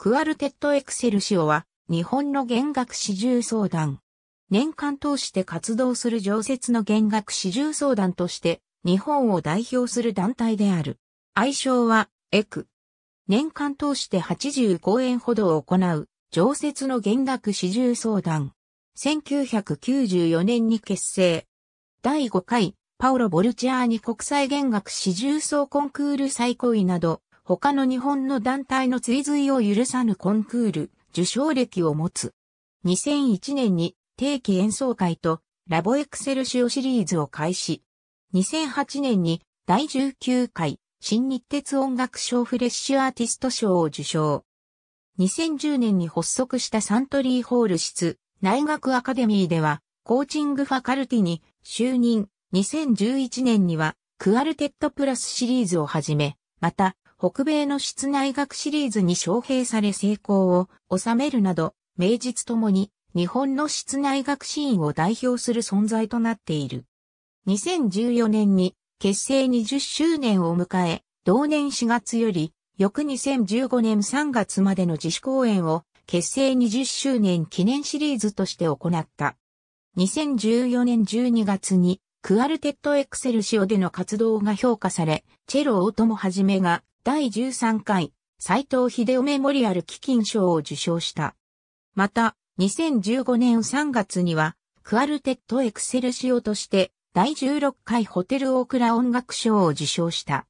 クアルテッドエクセルシオは、日本の弦楽四重相談。年間通して活動する常設の弦楽四重相談として、日本を代表する団体である。愛称は、エク。年間通して80公演ほどを行う、常設の弦楽四重相談。1994年に結成。第5回、パオロ・ボルチアーニ国際弦楽四重奏コンクール最高位など、他の日本の団体の追随を許さぬコンクール、受賞歴を持つ。2001年に定期演奏会とラボエクセルシオシリーズを開始。2008年に第19回新日鉄音楽賞フレッシュアーティスト賞を受賞。2010年に発足したサントリーホール室内学アカデミーではコーチングファカルティに就任。2011年にはクアルテットプラスシリーズをはじめ、また北米の室内学シリーズに招聘され成功を収めるなど、名実ともに日本の室内学シーンを代表する存在となっている。2014年に結成20周年を迎え、同年4月より翌2015年3月までの自主公演を結成20周年記念シリーズとして行った。2014年12月にクアルテッドエクセルシオでの活動が評価され、チェロトもはじめが第13回斎藤秀夫メモリアル基金賞を受賞した。また、2015年3月には、クアルテットエクセルシオとして第16回ホテルオークラ音楽賞を受賞した。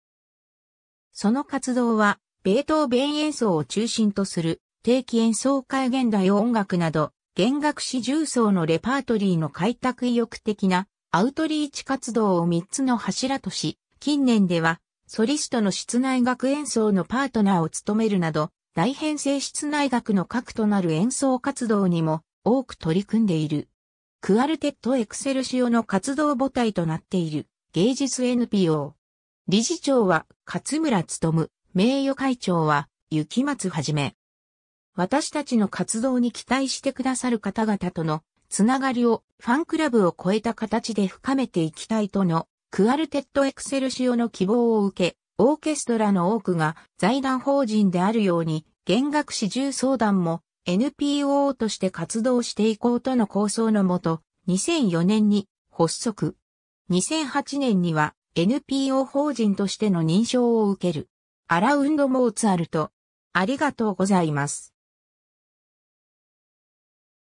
その活動は、ベートーベン演奏を中心とする定期演奏会現代音楽など、弦楽史重奏のレパートリーの開拓意欲的なアウトリーチ活動を3つの柱とし、近年ではソリストの室内楽演奏のパートナーを務めるなど、大編成室内楽の核となる演奏活動にも多く取り組んでいる。クアルテットエクセルシオの活動母体となっている芸術 NPO。理事長は勝村務、名誉会長は雪松はじめ。私たちの活動に期待してくださる方々とのつながりをファンクラブを超えた形で深めていきたいとのクアルテットエクセルシオの希望を受け、オーケストラの多くが財団法人であるように、弦楽四重相談も NPO として活動していこうとの構想のもと、2004年に発足。2008年には NPO 法人としての認証を受ける。アラウンドモーツァルト。ありがとうございます。